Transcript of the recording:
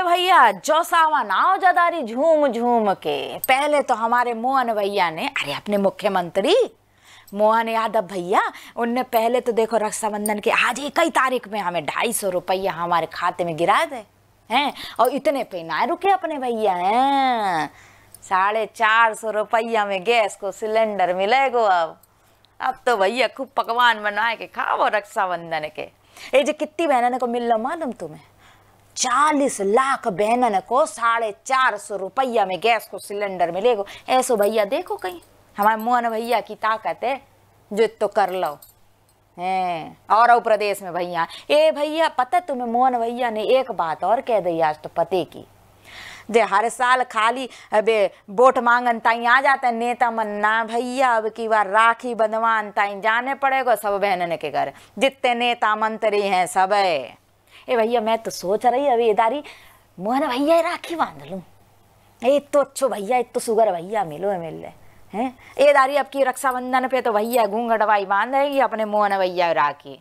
अरे भैया जोसावा नाव जदारी झूम झूम के पहले तो हमारे मोहन भैया ने अरे अपने मुख्यमंत्री मोहन यादव भैया उनने पहले तो देखो रक्षाबंधन के आज इक्कीस तारीख में हमें ढाई सौ रुपया हमारे खाते में गिरा दे हैं और इतने पे ना रुके अपने भैया हैं साढ़े चार सौ रुपया में गैस को सिलेंडर मिलेगा अब अब तो भैया खूब पकवान बनाए के खाओ रक्षाबंधन के ये जो कितनी बहनों को मिल लो मालूम तुम्हें चालीस लाख बहनन को साढ़े चार सौ रुपया में गैस को सिलेंडर मिलेगा ऐसो भैया देखो कहीं हमारे मोहन भैया की ताकत है जो तो कर लो है और प्रदेश में भैया ए भैया पता तुम्हें मोहन भैया ने एक बात और कह दी आज तो पते की जे हर साल खाली अबे वोट मांगन ताई आ जाते नेता मन ना भैया अब की बार राखी बंधवान ताई जाने पड़ेगा सब बहन के घर जितने नेता मंत्री हैं सब है ए भैया मैं तो सोच रही अभी दारी मोहन भैया राखी बांध लूँ ए तो अच्छो भैया इतो सुगर भैया मिलो मिल रहे हैं ए दारी आपकी रक्षाबंधन पे तो भैया घूंघट भाई बांध रहेगी अपने मोहन भैया राखी